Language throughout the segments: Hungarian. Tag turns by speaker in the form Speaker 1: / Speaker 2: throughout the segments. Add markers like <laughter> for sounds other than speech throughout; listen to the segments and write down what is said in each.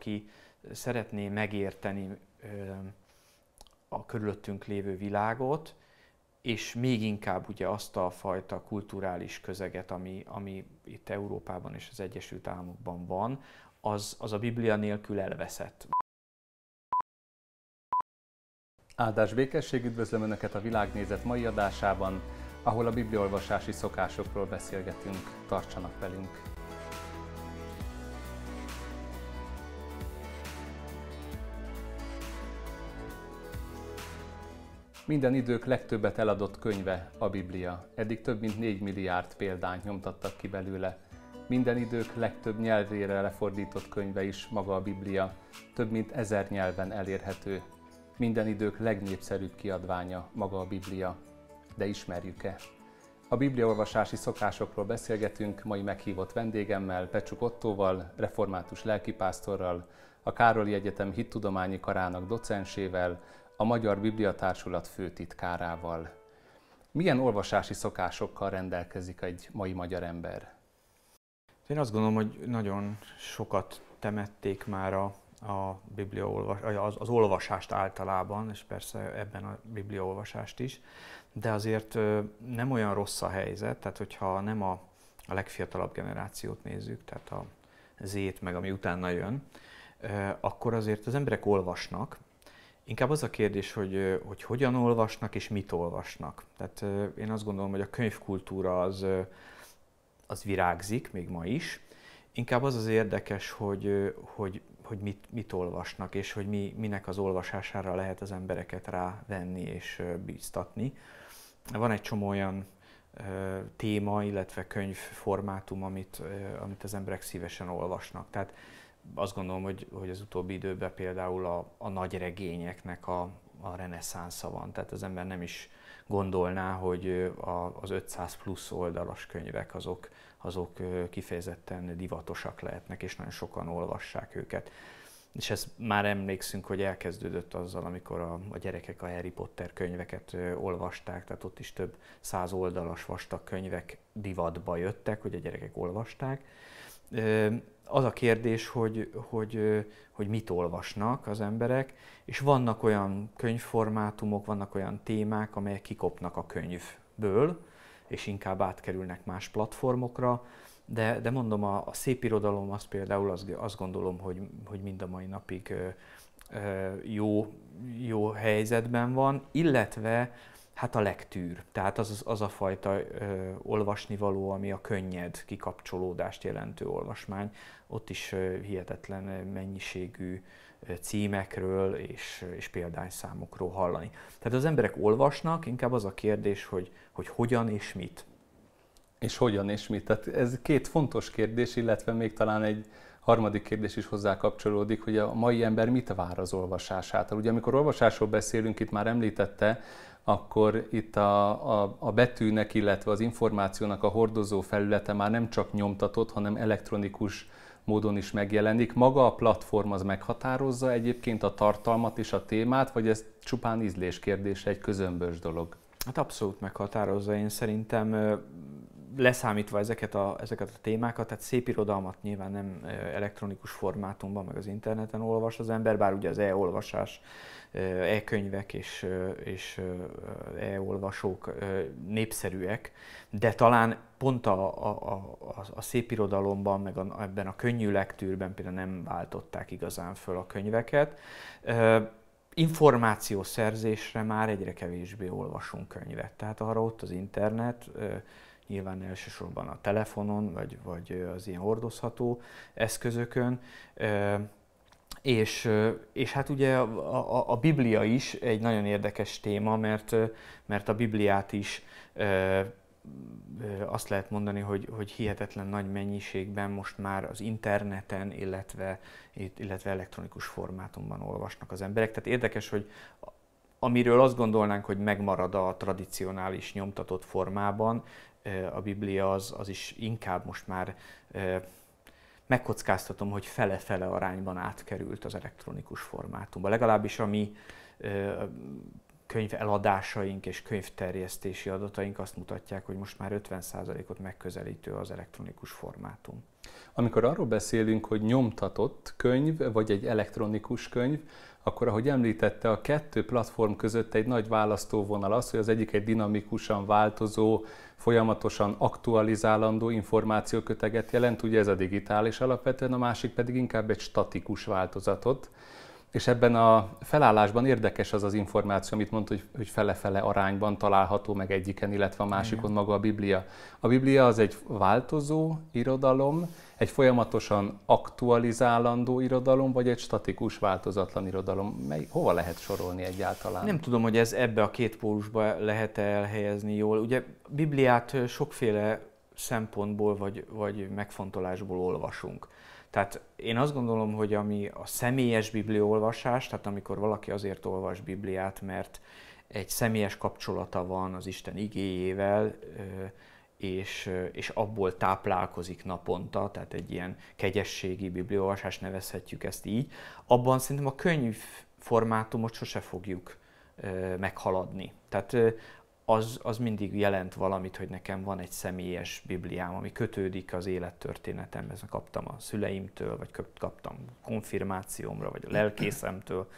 Speaker 1: aki szeretné megérteni a körülöttünk lévő világot, és még inkább ugye azt a fajta kulturális közeget, ami, ami itt Európában és az Egyesült Államokban van, az, az a Biblia
Speaker 2: nélkül elveszett. Áldás békesség, üdvözlöm Önöket a világnézet mai adásában, ahol a bibliolvasási szokásokról beszélgetünk. Tartsanak velünk! Minden idők legtöbbet eladott könyve a Biblia. Eddig több mint 4 milliárd példányt nyomtattak ki belőle. Minden idők legtöbb nyelvére lefordított könyve is maga a Biblia. Több mint ezer nyelven elérhető. Minden idők legnépszerűbb kiadványa maga a Biblia. De ismerjük-e? A bibliaolvasási szokásokról beszélgetünk mai meghívott vendégemmel, Pecsuk Ottóval, református lelkipásztorral, a Károli Egyetem hittudományi karának docensével, a Magyar Biblia Társulat főtitkárával. Milyen olvasási szokásokkal rendelkezik egy mai magyar ember?
Speaker 1: Én azt gondolom, hogy nagyon sokat temették már a, a biblia olvas, az, az olvasást általában, és persze ebben a biblia olvasást is, de azért nem olyan rossz a helyzet, tehát hogyha nem a, a legfiatalabb generációt nézzük, tehát a zét, meg ami utána jön, akkor azért az emberek olvasnak, Inkább az a kérdés, hogy, hogy hogyan olvasnak és mit olvasnak. Tehát én azt gondolom, hogy a könyvkultúra az, az virágzik még ma is. Inkább az az érdekes, hogy, hogy, hogy mit, mit olvasnak, és hogy mi, minek az olvasására lehet az embereket rávenni és bíztatni. Van egy csomó olyan téma, illetve könyvformátum, amit, amit az emberek szívesen olvasnak. Tehát azt gondolom, hogy, hogy az utóbbi időben például a, a nagy regényeknek a, a reneszánsza van, tehát az ember nem is gondolná, hogy a, az 500 plusz oldalas könyvek azok, azok kifejezetten divatosak lehetnek, és nagyon sokan olvassák őket. És ezt már emlékszünk, hogy elkezdődött azzal, amikor a, a gyerekek a Harry Potter könyveket ö, olvasták, tehát ott is több száz oldalas vastag könyvek divatba jöttek, hogy a gyerekek olvasták. Ö, az a kérdés, hogy, hogy, hogy mit olvasnak az emberek, és vannak olyan könyvformátumok, vannak olyan témák, amelyek kikopnak a könyvből, és inkább átkerülnek más platformokra, de, de mondom, a, a szép irodalom az például azt, azt gondolom, hogy, hogy mind a mai napig jó, jó helyzetben van, illetve hát a legtűr. Tehát az, az a fajta ö, olvasnivaló, ami a könnyed kikapcsolódást jelentő olvasmány. Ott is ö, hihetetlen mennyiségű címekről és, és példányszámokról hallani. Tehát az
Speaker 2: emberek olvasnak, inkább az a kérdés, hogy, hogy hogyan és mit. És hogyan és mit? Tehát ez két fontos kérdés, illetve még talán egy harmadik kérdés is hozzá kapcsolódik, hogy a mai ember mit vár az olvasásától. Ugye amikor olvasásról beszélünk, itt már említette, akkor itt a, a, a betűnek, illetve az információnak a hordozó felülete már nem csak nyomtatott, hanem elektronikus módon is megjelenik. Maga a platform az meghatározza egyébként a tartalmat és a témát, vagy ez csupán ízlés kérdése, egy közömbös dolog? Hát abszolút
Speaker 1: meghatározza. Én szerintem leszámítva ezeket a, ezeket a témákat, tehát szép irodalmat nyilván nem elektronikus formátumban, meg az interneten olvas az ember, bár ugye az e-olvasás, e-könyvek és, és e-olvasók népszerűek, de talán pont a, a, a, a szép irodalomban, meg a, ebben a könnyű lektűrben például nem váltották igazán föl a könyveket információszerzésre már egyre kevésbé olvasunk könyvet. Tehát arra ott az internet, nyilván elsősorban a telefonon, vagy, vagy az ilyen hordozható eszközökön, és, és hát ugye a, a, a Biblia is egy nagyon érdekes téma, mert, mert a Bibliát is azt lehet mondani, hogy, hogy hihetetlen nagy mennyiségben most már az interneten, illetve, illetve elektronikus formátumban olvasnak az emberek. Tehát érdekes, hogy amiről azt gondolnánk, hogy megmarad a tradicionális nyomtatott formában, a Biblia az, az is inkább most már megkockáztatom, hogy fele-fele arányban átkerült az elektronikus formátumba. Legalábbis ami könyv eladásaink és könyvterjesztési adataink azt mutatják, hogy most már 50%-ot megközelítő az elektronikus formátum.
Speaker 2: Amikor arról beszélünk, hogy nyomtatott könyv, vagy egy elektronikus könyv, akkor ahogy említette, a kettő platform között egy nagy választóvonal az, hogy az egyik egy dinamikusan változó, folyamatosan aktualizálandó információköteget jelent, ugye ez a digitális alapvetően, a másik pedig inkább egy statikus változatot. És ebben a felállásban érdekes az az információ, amit mondta, hogy, hogy fele-fele arányban található meg egyiken, illetve a másikon maga a Biblia. A Biblia az egy változó irodalom, egy folyamatosan aktualizálandó irodalom, vagy egy statikus, változatlan irodalom? Mely, hova lehet sorolni egyáltalán? Nem tudom, hogy ez ebbe
Speaker 1: a két pólusba lehet -e elhelyezni jól. Ugye Bibliát sokféle szempontból vagy, vagy megfontolásból olvasunk. Tehát én azt gondolom, hogy ami a személyes bibliaolvasás, tehát amikor valaki azért olvas Bibliát, mert egy személyes kapcsolata van az Isten igéjével, és, és abból táplálkozik naponta, tehát egy ilyen kegyességi bibliaolvasás, nevezhetjük ezt így, abban szerintem a könyv formátumot sose fogjuk meghaladni. Tehát az, az mindig jelent valamit, hogy nekem van egy személyes Bibliám, ami kötődik az élettörténetemhez. Kaptam a szüleimtől, vagy kaptam konfirmációmra, vagy a lelkészemtől.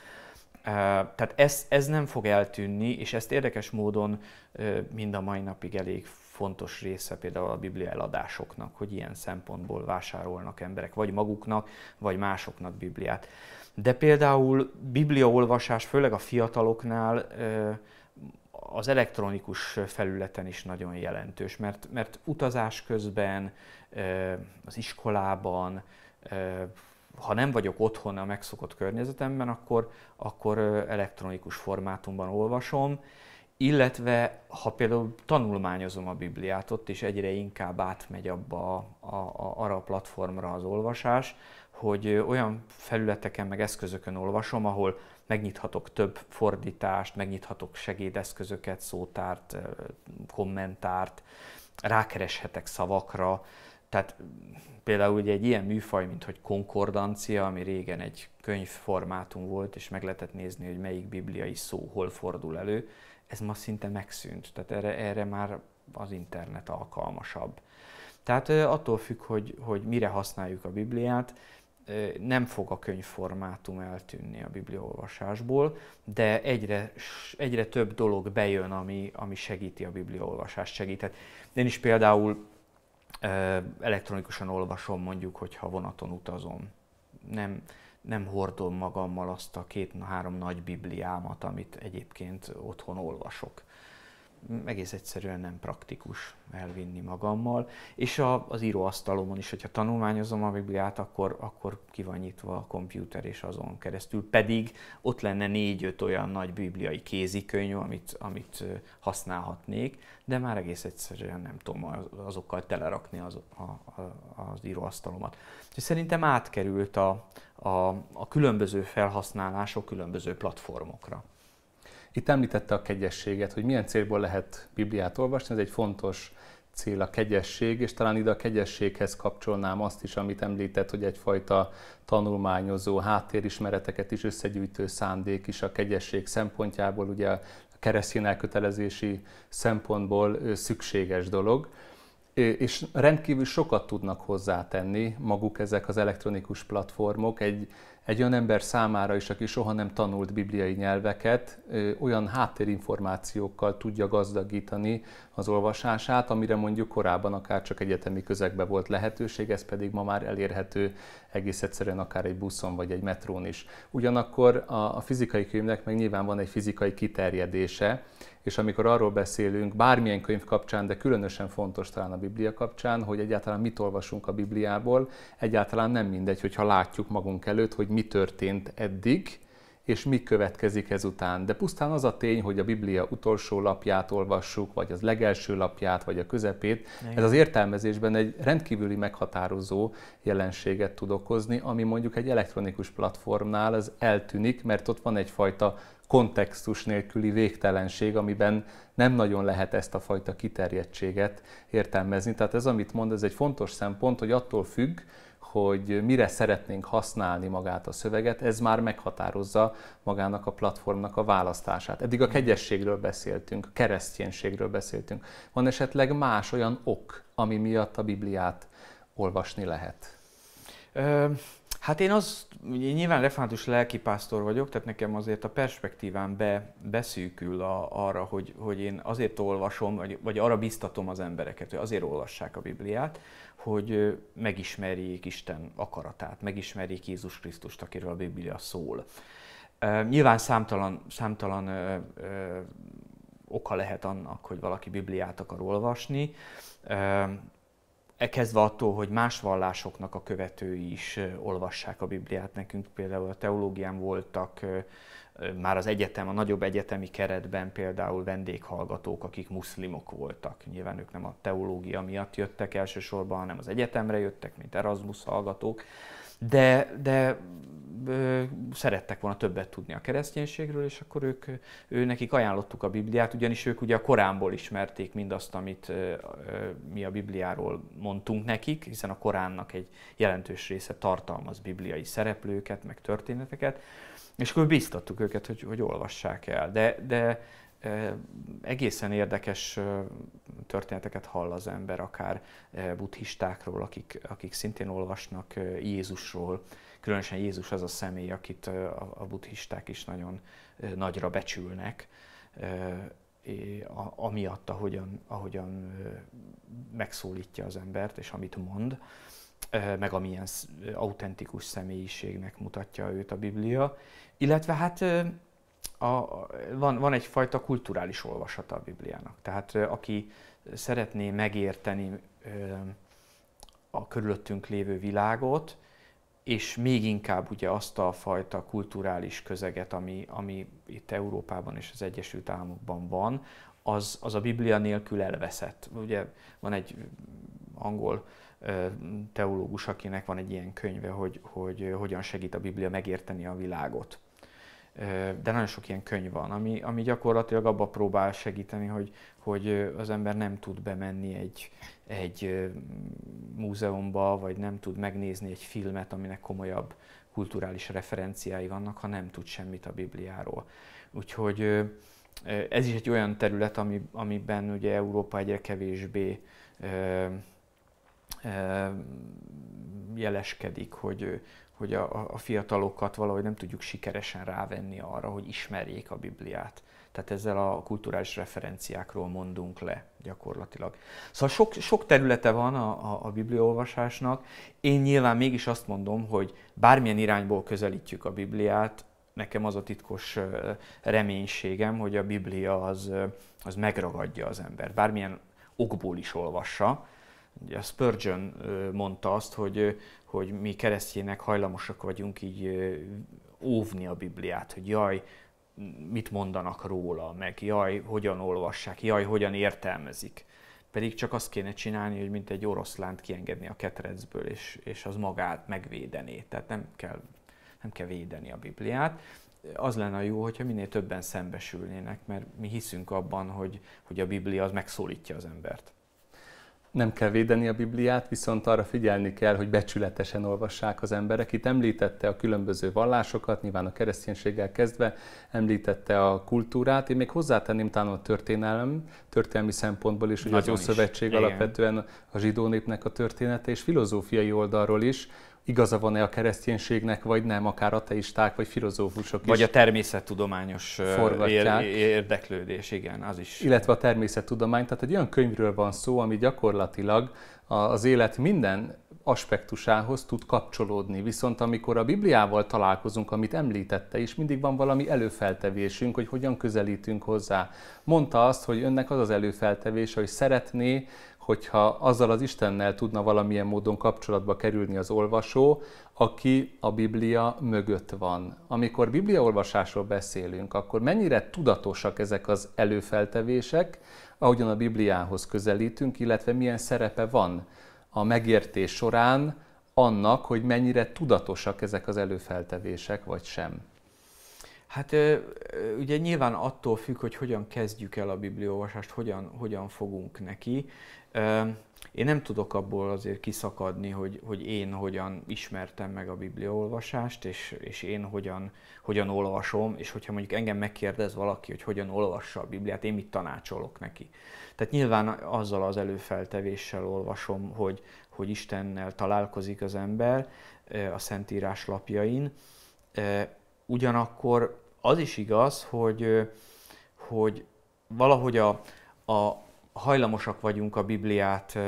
Speaker 1: Tehát ez, ez nem fog eltűnni, és ezt érdekes módon mind a mai napig elég fontos része például a Biblia eladásoknak, hogy ilyen szempontból vásárolnak emberek, vagy maguknak, vagy másoknak Bibliát. De például bibliaolvasás, főleg a fiataloknál, az elektronikus felületen is nagyon jelentős, mert, mert utazás közben, az iskolában, ha nem vagyok otthon a megszokott környezetemben, akkor, akkor elektronikus formátumban olvasom, illetve ha például tanulmányozom a Bibliát, ott is egyre inkább átmegy abba a, a, a, arra a platformra az olvasás, hogy olyan felületeken meg eszközökön olvasom, ahol megnyithatok több fordítást, megnyithatok segédeszközöket, szótárt, kommentárt, rákereshetek szavakra, tehát például ugye egy ilyen műfaj, mint hogy konkordancia, ami régen egy könyvformátum volt, és meg lehetett nézni, hogy melyik bibliai szó hol fordul elő, ez ma szinte megszűnt. Tehát erre, erre már az internet alkalmasabb. Tehát attól függ, hogy, hogy mire használjuk a Bibliát, nem fog a könyvformátum eltűnni a bibliaolvasásból, de egyre, egyre több dolog bejön, ami, ami segíti a bibliaolvasást, segített. Én is például elektronikusan olvasom, mondjuk, hogyha vonaton utazom. Nem, nem hordom magammal azt a két-három nagy bibliámat, amit egyébként otthon olvasok egész egyszerűen nem praktikus elvinni magammal, és a, az íróasztalomon is, hogyha tanulmányozom a Bibliát, akkor, akkor ki van nyitva a kompjúter és azon keresztül, pedig ott lenne négy-öt olyan nagy bibliai kézikönyv, amit, amit használhatnék, de már egész egyszerűen nem tudom azokkal telerakni az, a, a, az íróasztalomat. És szerintem átkerült a, a,
Speaker 2: a különböző felhasználások különböző platformokra. Itt említette a kegyességet, hogy milyen célból lehet Bibliát olvasni, ez egy fontos cél a kegyesség, és talán ide a kegyességhez kapcsolnám azt is, amit említett, hogy egyfajta tanulmányozó, háttérismereteket is összegyűjtő szándék is a kegyesség szempontjából, ugye a keresztény elkötelezési szempontból szükséges dolog és rendkívül sokat tudnak hozzátenni maguk ezek az elektronikus platformok egy egy olyan ember számára is, aki soha nem tanult bibliai nyelveket, olyan háttérinformációkkal tudja gazdagítani az olvasását, amire mondjuk korábban akár csak egyetemi közegben volt lehetőség, ez pedig ma már elérhető egész egyszerűen akár egy buszon vagy egy metrón is. Ugyanakkor a fizikai könyvnek meg nyilván van egy fizikai kiterjedése, és amikor arról beszélünk, bármilyen könyv kapcsán, de különösen fontos talán a Biblia kapcsán, hogy egyáltalán mit olvasunk a Bibliából, egyáltalán nem mindegy, hogyha látjuk magunk előtt, hogy mi történt eddig, és mi következik ezután. De pusztán az a tény, hogy a Biblia utolsó lapját olvassuk, vagy az legelső lapját, vagy a közepét, Igen. ez az értelmezésben egy rendkívüli meghatározó jelenséget tud okozni, ami mondjuk egy elektronikus platformnál az eltűnik, mert ott van egyfajta kontextus nélküli végtelenség, amiben nem nagyon lehet ezt a fajta kiterjedtséget értelmezni. Tehát ez, amit mond, ez egy fontos szempont, hogy attól függ, hogy mire szeretnénk használni magát a szöveget, ez már meghatározza magának a platformnak a választását. Eddig a kegyességről beszéltünk, a kereszténységről beszéltünk. Van esetleg más olyan ok, ami miatt a Bibliát olvasni lehet? Ö, hát én az, én
Speaker 1: nyilván református lelkipásztor vagyok, tehát nekem azért a perspektívám be, beszűkül a, arra, hogy, hogy én azért olvasom, vagy, vagy arra biztatom az embereket, hogy azért olvassák a Bibliát, hogy megismerjék Isten akaratát, megismerjék Jézus Krisztust, akiről a Biblia szól. Nyilván számtalan, számtalan ö, ö, oka lehet annak, hogy valaki Bibliát akar olvasni, e kezdve attól, hogy más vallásoknak a követői is olvassák a Bibliát. Nekünk például a teológián voltak már az egyetem, a nagyobb egyetemi keretben például vendéghallgatók, akik muszlimok voltak. Nyilván ők nem a teológia miatt jöttek elsősorban, hanem az egyetemre jöttek, mint Erasmus hallgatók. De, de szerettek volna többet tudni a kereszténységről, és akkor ők, ő nekik ajánlottuk a Bibliát, ugyanis ők ugye a Koránból ismerték mindazt, amit mi a Bibliáról mondtunk nekik, hiszen a Koránnak egy jelentős része tartalmaz bibliai szereplőket, meg történeteket, és akkor bíztattuk őket, hogy, hogy olvassák el. De, de egészen érdekes történeteket hall az ember, akár buddhistákról, akik, akik szintén olvasnak Jézusról, különösen Jézus az a személy, akit a buddhisták is nagyon nagyra becsülnek, amiatt, ahogyan, ahogyan megszólítja az embert, és amit mond, meg amilyen autentikus személyiségnek mutatja őt a Biblia, illetve hát a, van, van egyfajta kulturális olvasata a Bibliának. Tehát aki szeretné megérteni a körülöttünk lévő világot, és még inkább ugye azt a fajta kulturális közeget, ami, ami itt Európában és az Egyesült Államokban van, az, az a Biblia nélkül elveszett. Ugye van egy angol teológus, akinek van egy ilyen könyve, hogy, hogy hogyan segít a Biblia megérteni a világot. De nagyon sok ilyen könyv van, ami, ami gyakorlatilag abba próbál segíteni, hogy, hogy az ember nem tud bemenni egy, egy múzeumba, vagy nem tud megnézni egy filmet, aminek komolyabb kulturális referenciái vannak, ha nem tud semmit a Bibliáról. Úgyhogy ez is egy olyan terület, ami, amiben ugye Európa egyre kevésbé jeleskedik, hogy, hogy a, a fiatalokat valahogy nem tudjuk sikeresen rávenni arra, hogy ismerjék a Bibliát. Tehát ezzel a kulturális referenciákról mondunk le gyakorlatilag. Szóval sok, sok területe van a, a, a bibliaolvasásnak. Én nyilván mégis azt mondom, hogy bármilyen irányból közelítjük a Bibliát, nekem az a titkos reménységem, hogy a Biblia az, az megragadja az ember. Bármilyen okból is olvassa. Ugye Spurgeon mondta azt, hogy, hogy mi keresztjének hajlamosak vagyunk így óvni a Bibliát, hogy jaj, mit mondanak róla, meg jaj, hogyan olvassák, jaj, hogyan értelmezik. Pedig csak azt kéne csinálni, hogy mint egy oroszlánt kiengedni a ketrecből, és, és az magát megvédené. Tehát nem kell, nem kell védeni a Bibliát. Az lenne a jó, hogyha minél többen szembesülnének, mert mi hiszünk
Speaker 2: abban, hogy, hogy a Biblia az megszólítja az embert nem kell védeni a Bibliát, viszont arra figyelni kell, hogy becsületesen olvassák az emberek. Itt említette a különböző vallásokat, nyilván a kereszténységgel kezdve említette a kultúrát. Én még hozzátenném talán a történelem, történelmi szempontból is, hogy Nagyon az Ószövetség alapvetően a zsidó népnek a története, és filozófiai oldalról is, igaza van-e a kereszténységnek, vagy nem, akár ateisták, vagy filozófusok Vagy is a
Speaker 1: természettudományos forgatják. Ér- érdeklődés,
Speaker 2: igen, az is. Illetve a természettudomány, tehát egy olyan könyvről van szó, ami gyakorlatilag az élet minden aspektusához tud kapcsolódni. Viszont amikor a Bibliával találkozunk, amit említette is, mindig van valami előfeltevésünk, hogy hogyan közelítünk hozzá. Mondta azt, hogy önnek az az előfeltevése, hogy szeretné hogyha azzal az Istennel tudna valamilyen módon kapcsolatba kerülni az olvasó, aki a Biblia mögött van. Amikor Bibliaolvasásról beszélünk, akkor mennyire tudatosak ezek az előfeltevések, ahogyan a Bibliához közelítünk, illetve milyen szerepe van a megértés során annak, hogy mennyire tudatosak ezek az előfeltevések, vagy sem.
Speaker 1: Hát ugye nyilván attól függ, hogy hogyan kezdjük el a bibliaolvasást, hogyan, hogyan fogunk neki. Én nem tudok abból azért kiszakadni, hogy, hogy én hogyan ismertem meg a bibliaolvasást, és, és én hogyan, hogyan olvasom, és hogyha mondjuk engem megkérdez valaki, hogy hogyan olvassa a Bibliát, én mit tanácsolok neki. Tehát nyilván azzal az előfeltevéssel olvasom, hogy, hogy Istennel találkozik az ember a Szentírás lapjain. Ugyanakkor az is igaz, hogy, hogy valahogy a, a, hajlamosak vagyunk a Bibliát,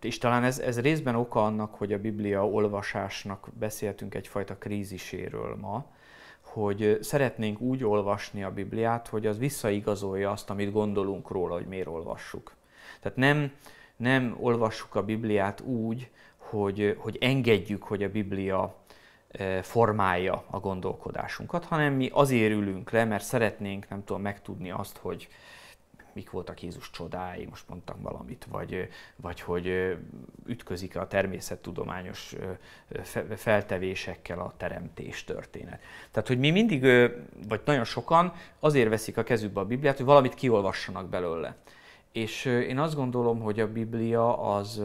Speaker 1: és talán ez, ez részben oka annak, hogy a Biblia olvasásnak beszéltünk egyfajta kríziséről ma, hogy szeretnénk úgy olvasni a Bibliát, hogy az visszaigazolja azt, amit gondolunk róla, hogy miért olvassuk. Tehát nem, nem olvassuk a Bibliát úgy, hogy, hogy engedjük, hogy a Biblia formálja a gondolkodásunkat, hanem mi azért ülünk le, mert szeretnénk, nem tudom, megtudni azt, hogy, mik voltak Jézus csodái, most mondtam valamit, vagy, vagy hogy ütközik a természettudományos feltevésekkel a teremtés történet. Tehát, hogy mi mindig, vagy nagyon sokan azért veszik a kezükbe a Bibliát, hogy valamit kiolvassanak belőle. És én azt gondolom, hogy a Biblia az,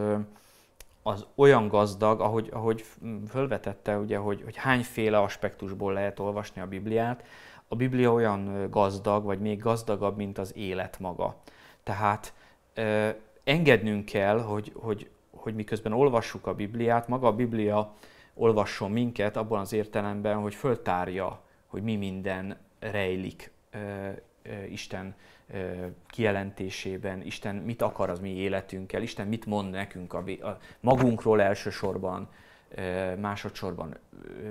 Speaker 1: az olyan gazdag, ahogy, ahogy fölvetette, ugye, hogy, hogy hányféle aspektusból lehet olvasni a Bibliát, a Biblia olyan gazdag, vagy még gazdagabb, mint az élet maga. Tehát eh, engednünk kell, hogy, hogy, hogy miközben olvassuk a Bibliát, maga a Biblia olvasson minket abban az értelemben, hogy föltárja, hogy mi minden rejlik eh, Isten kijelentésében, Isten mit akar az mi életünkkel, Isten mit mond nekünk a, a magunkról elsősorban, másodszorban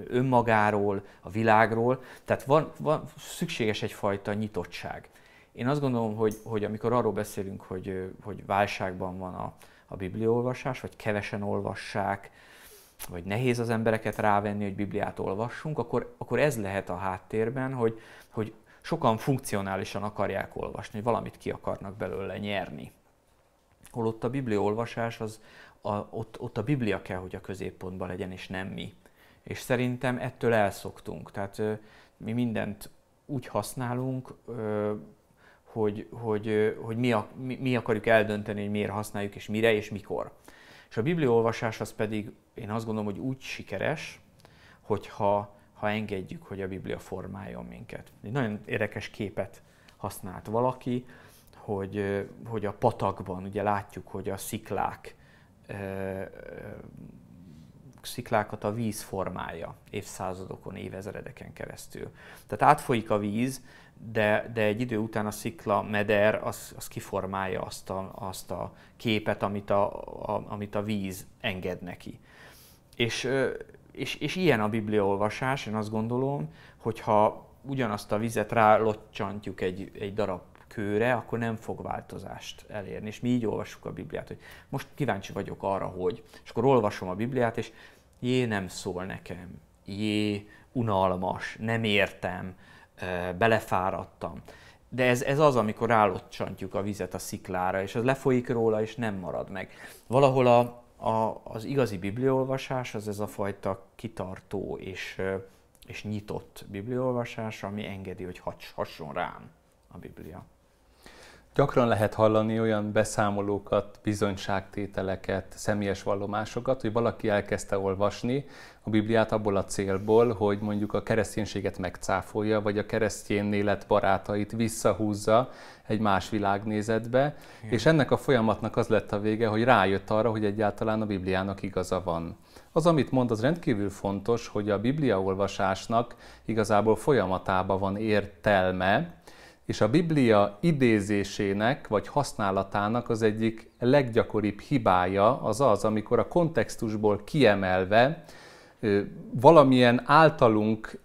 Speaker 1: önmagáról, a világról. Tehát van, van szükséges egyfajta nyitottság. Én azt gondolom, hogy, hogy amikor arról beszélünk, hogy, hogy válságban van a, a bibliaolvasás, vagy kevesen olvassák, vagy nehéz az embereket rávenni, hogy Bibliát olvassunk, akkor, akkor ez lehet a háttérben, hogy, hogy sokan funkcionálisan akarják olvasni, hogy valamit ki akarnak belőle nyerni. Holott a bibliaolvasás az, a, ott, ott a Biblia kell, hogy a középpontban legyen, és nem mi. És szerintem ettől elszoktunk. Tehát mi mindent úgy használunk, hogy, hogy, hogy mi, a, mi, mi akarjuk eldönteni, hogy miért használjuk, és mire, és mikor. És a bibliaolvasás az pedig, én azt gondolom, hogy úgy sikeres, hogyha ha engedjük, hogy a Biblia formáljon minket. Egy nagyon érdekes képet használt valaki, hogy, hogy a patakban ugye látjuk, hogy a sziklák sziklákat a víz formálja évszázadokon, évezredeken keresztül. Tehát átfolyik a víz, de, de egy idő után a szikla meder az, az kiformálja azt a, azt a képet, amit a, a, amit a víz enged neki. És, és, és ilyen a bibliaolvasás, én azt gondolom, hogyha ugyanazt a vizet rálocsantjuk egy, egy darab kőre, akkor nem fog változást elérni. És mi így olvassuk a Bibliát, hogy most kíváncsi vagyok arra, hogy. És akkor olvasom a Bibliát, és jé, nem szól nekem, jé, unalmas, nem értem, belefáradtam. De ez, ez az, amikor állottsantjuk a vizet a sziklára, és az lefolyik róla, és nem marad meg. Valahol a, a, az igazi bibliolvasás az ez a fajta kitartó és, és nyitott bibliolvasás, ami engedi, hogy hasson rám a Biblia.
Speaker 2: Gyakran lehet hallani olyan beszámolókat, bizonyságtételeket, személyes vallomásokat, hogy valaki elkezdte olvasni a Bibliát abból a célból, hogy mondjuk a kereszténységet megcáfolja, vagy a keresztény élet barátait visszahúzza egy más világnézetbe, Igen. és ennek a folyamatnak az lett a vége, hogy rájött arra, hogy egyáltalán a Bibliának igaza van. Az, amit mond, az rendkívül fontos, hogy a Biblia olvasásnak igazából folyamatában van értelme, és a Biblia idézésének vagy használatának az egyik leggyakoribb hibája az az, amikor a kontextusból kiemelve valamilyen általunk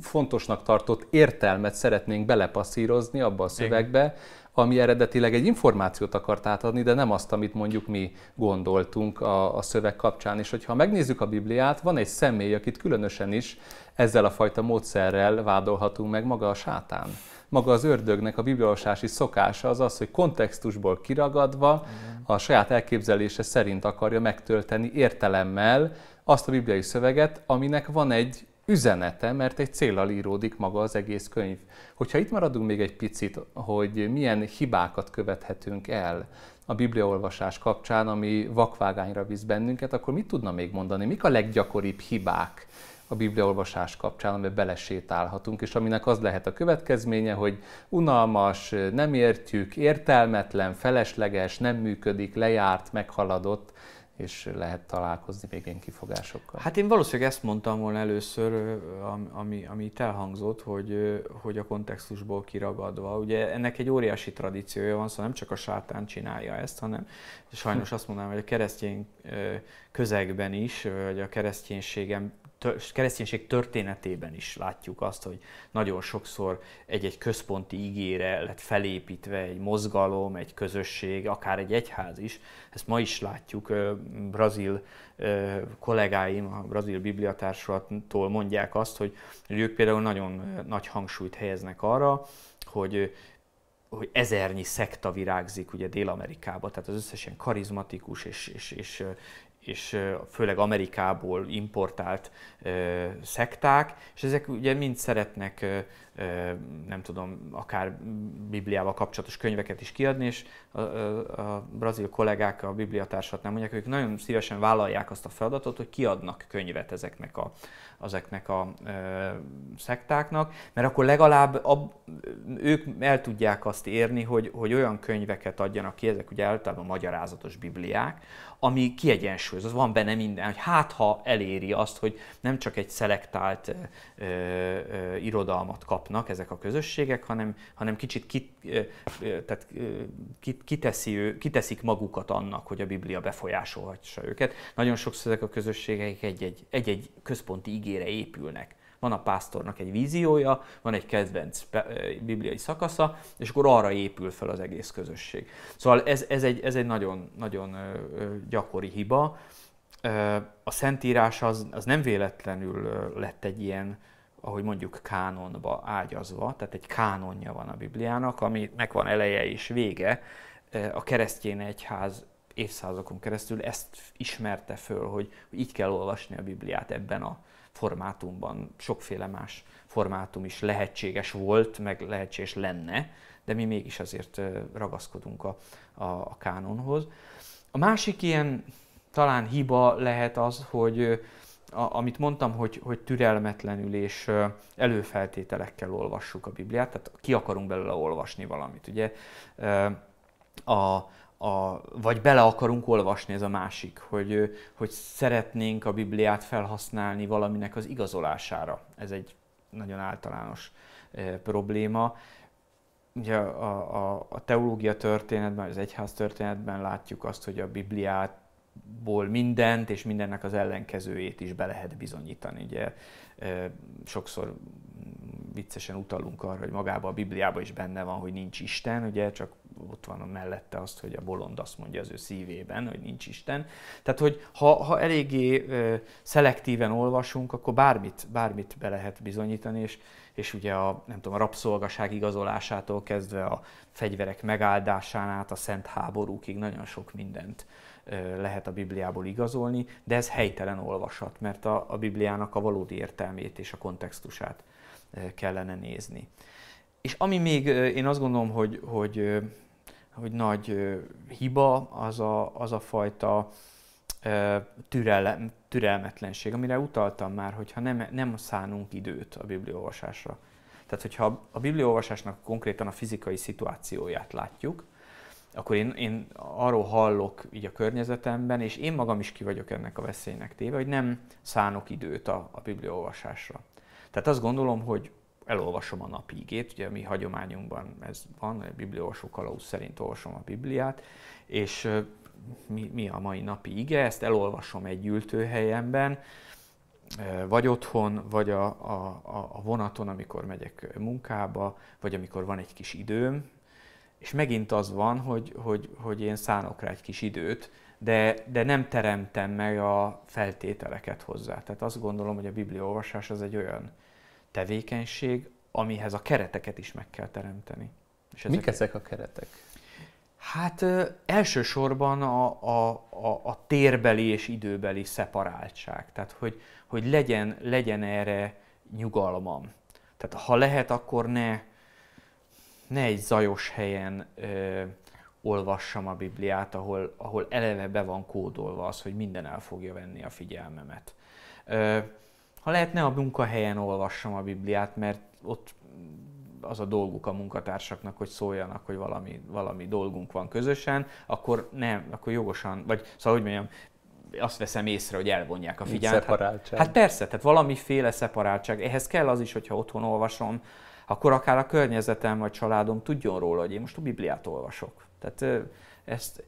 Speaker 2: fontosnak tartott értelmet szeretnénk belepasszírozni abba a szövegbe, ami eredetileg egy információt akart átadni, de nem azt, amit mondjuk mi gondoltunk a, a szöveg kapcsán. És hogyha megnézzük a Bibliát, van egy személy, akit különösen is ezzel a fajta módszerrel vádolhatunk meg maga a sátán maga az ördögnek a bibliaolvasási szokása az az, hogy kontextusból kiragadva Igen. a saját elképzelése szerint akarja megtölteni értelemmel azt a bibliai szöveget, aminek van egy üzenete, mert egy célral íródik maga az egész könyv. Hogyha itt maradunk még egy picit, hogy milyen hibákat követhetünk el a bibliaolvasás kapcsán, ami vakvágányra visz bennünket, akkor mit tudna még mondani? Mik a leggyakoribb hibák, a bibliaolvasás kapcsán, amiben belesétálhatunk, és aminek az lehet a következménye, hogy unalmas, nem értjük, értelmetlen, felesleges, nem működik, lejárt, meghaladott, és lehet találkozni még ilyen kifogásokkal. Hát én valószínűleg ezt mondtam volna először,
Speaker 1: ami, ami itt elhangzott, hogy, hogy a kontextusból kiragadva. Ugye ennek egy óriási tradíciója van, szóval nem csak a sátán csinálja ezt, hanem sajnos azt mondanám, hogy a keresztény közegben is, vagy a kereszténységen kereszténység történetében is látjuk azt, hogy nagyon sokszor egy-egy központi ígére lett felépítve, egy mozgalom, egy közösség, akár egy egyház is. Ezt ma is látjuk, brazil kollégáim a Brazil Bibliatársulattól mondják azt, hogy ők például nagyon nagy hangsúlyt helyeznek arra, hogy hogy ezernyi szekta virágzik ugye dél amerikában tehát az összesen karizmatikus és, és, és, és főleg Amerikából importált szekták, és ezek ugye mind szeretnek nem tudom, akár Bibliával kapcsolatos könyveket is kiadni, és a, a, a brazil kollégák, a nem mondják, ők nagyon szívesen vállalják azt a feladatot, hogy kiadnak könyvet ezeknek a, ezeknek a e, szektáknak, mert akkor legalább ab, ők el tudják azt érni, hogy, hogy olyan könyveket adjanak ki, ezek ugye általában magyarázatos bibliák, ami kiegyensúlyoz, az van benne minden, hogy hát ha eléri azt, hogy nem csak egy szelektált ö, e, ö, e, irodalmat kap kapnak ezek a közösségek, hanem, hanem kicsit kit, tehát kit, kiteszi ő, kiteszik magukat annak, hogy a Biblia befolyásolhatsa őket. Nagyon sokszor ezek a közösségek egy-egy, egy-egy központi ígére épülnek van a pásztornak egy víziója, van egy kedvenc bibliai szakasza, és akkor arra épül fel az egész közösség. Szóval ez, ez egy, ez egy nagyon, nagyon gyakori hiba. A Szentírás az, az nem véletlenül lett egy ilyen ahogy mondjuk kánonba ágyazva, tehát egy kánonja van a Bibliának, aminek van eleje és vége. A keresztény egyház évszázadokon keresztül ezt ismerte föl, hogy, így kell olvasni a Bibliát ebben a formátumban. Sokféle más formátum is lehetséges volt, meg lehetséges lenne, de mi mégis azért ragaszkodunk a, a, a kánonhoz. A másik ilyen talán hiba lehet az, hogy a, amit mondtam, hogy, hogy türelmetlenül és előfeltételekkel olvassuk a Bibliát, tehát ki akarunk belőle olvasni valamit, ugye? A, a, vagy bele akarunk olvasni ez a másik, hogy, hogy szeretnénk a Bibliát felhasználni valaminek az igazolására. Ez egy nagyon általános e, probléma. Ugye a, a, a teológia történetben, az egyház történetben látjuk azt, hogy a Bibliát ból mindent és mindennek az ellenkezőjét is be lehet bizonyítani. Ugye sokszor viccesen utalunk arra, hogy magában a Bibliában is benne van, hogy nincs Isten, ugye csak ott van a mellette azt, hogy a bolond azt mondja az ő szívében, hogy nincs Isten. Tehát, hogy ha, ha eléggé szelektíven olvasunk, akkor bármit, bármit be lehet bizonyítani, és, és ugye a, nem tudom, a rabszolgaság igazolásától kezdve a fegyverek megáldásán át a szent háborúkig nagyon sok mindent lehet a Bibliából igazolni, de ez helytelen olvasat, mert a, a Bibliának a valódi értelmét és a kontextusát kellene nézni. És ami még én azt gondolom, hogy, hogy, hogy nagy hiba, az a, az a fajta türelem, türelmetlenség, amire utaltam már, hogyha nem, nem szánunk időt a bibliolvasásra. Tehát, hogyha a bibliolvasásnak konkrétan a fizikai szituációját látjuk, akkor én, én arról hallok így a környezetemben, és én magam is ki vagyok ennek a veszélynek téve, hogy nem szánok időt a, a bibliaolvasásra. Tehát azt gondolom, hogy elolvasom a napi igét, ugye a mi hagyományunkban ez van, a bibliaolvasó kalauz szerint olvasom a Bibliát, és mi, mi a mai napi ige, ezt elolvasom egy ültőhelyemben, vagy otthon, vagy a, a, a vonaton, amikor megyek munkába, vagy amikor van egy kis időm, és megint az van, hogy, hogy, hogy én szánok rá egy kis időt, de, de nem teremtem meg a feltételeket hozzá. Tehát azt gondolom, hogy a bibliaolvasás az egy olyan tevékenység, amihez a kereteket is meg kell teremteni. És ezek... Mik
Speaker 2: ezek a keretek?
Speaker 1: Hát ö, elsősorban a, a, a, a térbeli és időbeli szeparáltság. Tehát, hogy, hogy legyen, legyen erre nyugalmam. Tehát ha lehet, akkor ne, ne egy zajos helyen ö, olvassam a Bibliát, ahol, ahol eleve be van kódolva az, hogy minden el fogja venni a figyelmemet. Ö, ha lehet, ne a munkahelyen olvassam a Bibliát, mert ott az a dolguk a munkatársaknak, hogy szóljanak, hogy valami, valami dolgunk van közösen, akkor nem, akkor jogosan, vagy szóval hogy mondjam, azt veszem észre, hogy elvonják a figyelmet. Hát, hát persze, tehát valamiféle szeparáltság. Ehhez kell az is, hogyha otthon olvasom, akkor akár a környezetem vagy családom tudjon róla, hogy én most a Bibliát olvasok. Tehát ezt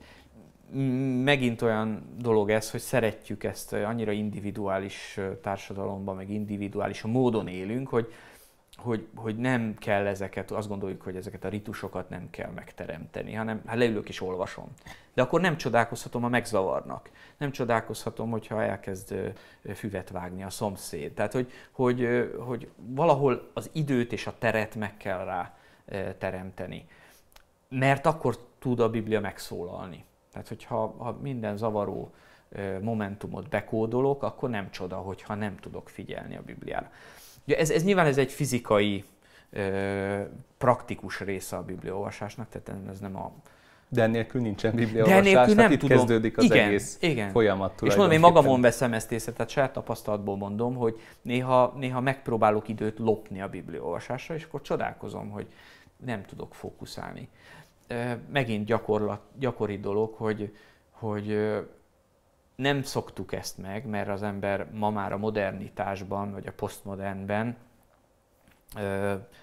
Speaker 1: megint olyan dolog ez, hogy szeretjük ezt, annyira individuális társadalomban, meg individuális a módon élünk, hogy, hogy, hogy nem kell ezeket, azt gondoljuk, hogy ezeket a ritusokat nem kell megteremteni, hanem hát leülök és olvasom. De akkor nem csodálkozhatom, ha megzavarnak. Nem csodálkozhatom, hogyha elkezd füvet vágni a szomszéd. Tehát, hogy, hogy, hogy valahol az időt és a teret meg kell rá teremteni. Mert akkor tud a Biblia megszólalni. Tehát, hogyha ha minden zavaró momentumot bekódolok, akkor nem csoda, hogyha nem tudok figyelni a Bibliára. Ugye ez, ez nyilván ez egy fizikai, ö, praktikus része a
Speaker 2: bibliaolvasásnak, tehát ez nem a de enélkül nincsen bibliaolvasás, de nem itt tudom. kezdődik az igen, egész igen. folyamat És mondom, én magamon
Speaker 1: veszem ezt észre, tehát saját tapasztalatból mondom, hogy néha, néha megpróbálok időt lopni a bibliaolvasásra, és akkor csodálkozom, hogy nem tudok fókuszálni. Megint gyakorlat, gyakori dolog, hogy, hogy nem szoktuk ezt meg, mert az ember ma már a modernitásban, vagy a posztmodernben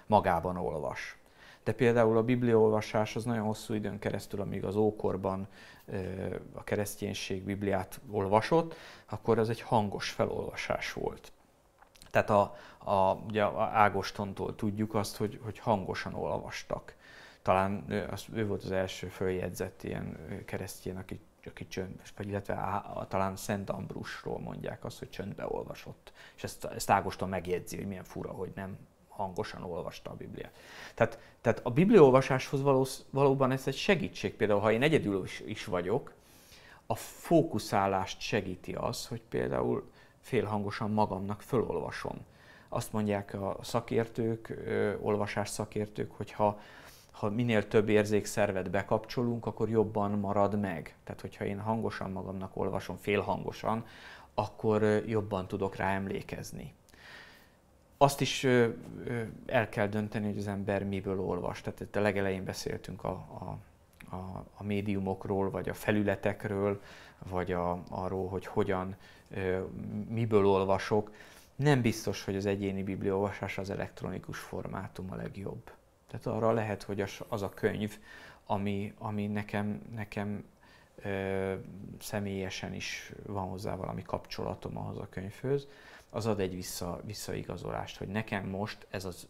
Speaker 1: magában olvas. De például a bibliaolvasás az nagyon hosszú időn keresztül, amíg az ókorban a kereszténység Bibliát olvasott, akkor az egy hangos felolvasás volt. Tehát a, a, ugye a Ágostontól tudjuk azt, hogy, hogy hangosan olvastak. Talán az, ő volt az első följegyzett ilyen keresztjén, aki aki csöndes, vagy illetve á, talán Szent Ambrusról mondják azt, hogy csöndbe olvasott. És ezt, ezt Ágoston megjegyzi, hogy milyen fura, hogy nem hangosan olvasta a Bibliát. Tehát, tehát a bibliaolvasáshoz való, valóban ez egy segítség. Például, ha én egyedül is, is vagyok, a fókuszálást segíti az, hogy például félhangosan magamnak fölolvasom. Azt mondják a szakértők, ö, olvasás szakértők, hogyha ha minél több érzékszervet bekapcsolunk, akkor jobban marad meg. Tehát, hogyha én hangosan magamnak olvasom, félhangosan, akkor jobban tudok rá emlékezni. Azt is el kell dönteni, hogy az ember miből olvas. Tehát itt a legelején beszéltünk a, a, a, a médiumokról, vagy a felületekről, vagy a, arról, hogy hogyan, miből olvasok. Nem biztos, hogy az egyéni bibliolvasás az elektronikus formátum a legjobb. Tehát arra lehet, hogy az a könyv, ami, ami nekem, nekem ö, személyesen is van hozzá valami kapcsolatom ahhoz a könyvhöz, az ad egy vissza, visszaigazolást,
Speaker 2: hogy nekem most ez az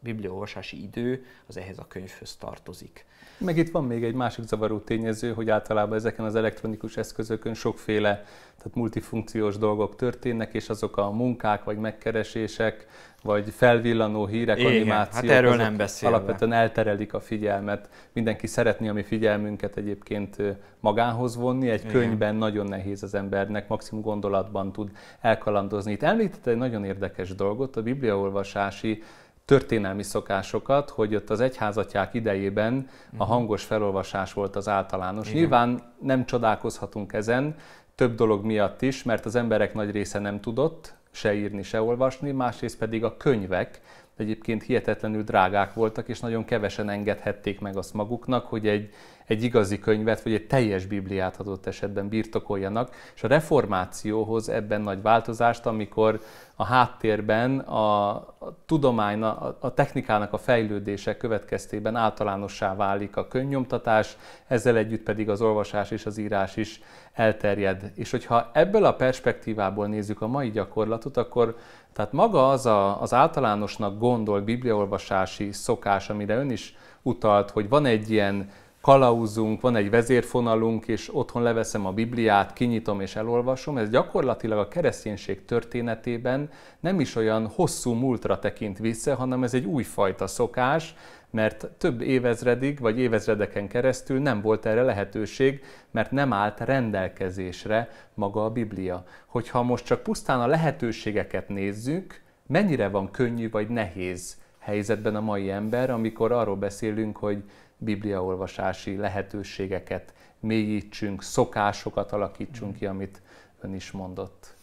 Speaker 2: bibliaolvasási idő az ehhez a könyvhöz tartozik. Meg itt van még egy másik zavaró tényező, hogy általában ezeken az elektronikus eszközökön sokféle, tehát multifunkciós dolgok történnek, és azok a munkák vagy megkeresések, vagy felvillanó hírek, Igen, animációk, hát erről nem beszélve. alapvetően elterelik a figyelmet. Mindenki szeretné a mi figyelmünket egyébként magához vonni, egy Igen. könyvben nagyon nehéz az embernek, maximum gondolatban tud elkalandozni. Itt említette egy nagyon érdekes dolgot, a bibliaolvasási történelmi szokásokat, hogy ott az egyházatják idejében a mhm. hangos felolvasás volt az általános. Igen. Nyilván nem csodálkozhatunk ezen, több dolog miatt is, mert az emberek nagy része nem tudott, se írni, se olvasni, másrészt pedig a könyvek egyébként hihetetlenül drágák voltak, és nagyon kevesen engedhették meg azt maguknak, hogy egy egy igazi könyvet, vagy egy teljes Bibliát adott esetben birtokoljanak, és a reformációhoz ebben nagy változást, amikor a háttérben a tudomány, a technikának a fejlődése következtében általánossá válik a könnyomtatás, ezzel együtt pedig az olvasás és az írás is elterjed. És hogyha ebből a perspektívából nézzük a mai gyakorlatot, akkor tehát maga az a, az általánosnak gondolt bibliaolvasási szokás, amire ön is utalt, hogy van egy ilyen kalauzunk, van egy vezérfonalunk, és otthon leveszem a Bibliát, kinyitom és elolvasom, ez gyakorlatilag a kereszténység történetében nem is olyan hosszú múltra tekint vissza, hanem ez egy újfajta szokás, mert több évezredig vagy évezredeken keresztül nem volt erre lehetőség, mert nem állt rendelkezésre maga a Biblia. Hogyha most csak pusztán a lehetőségeket nézzük, mennyire van könnyű vagy nehéz helyzetben a mai ember, amikor arról beszélünk, hogy bibliaolvasási lehetőségeket mélyítsünk, szokásokat alakítsunk ki, amit ön is mondott.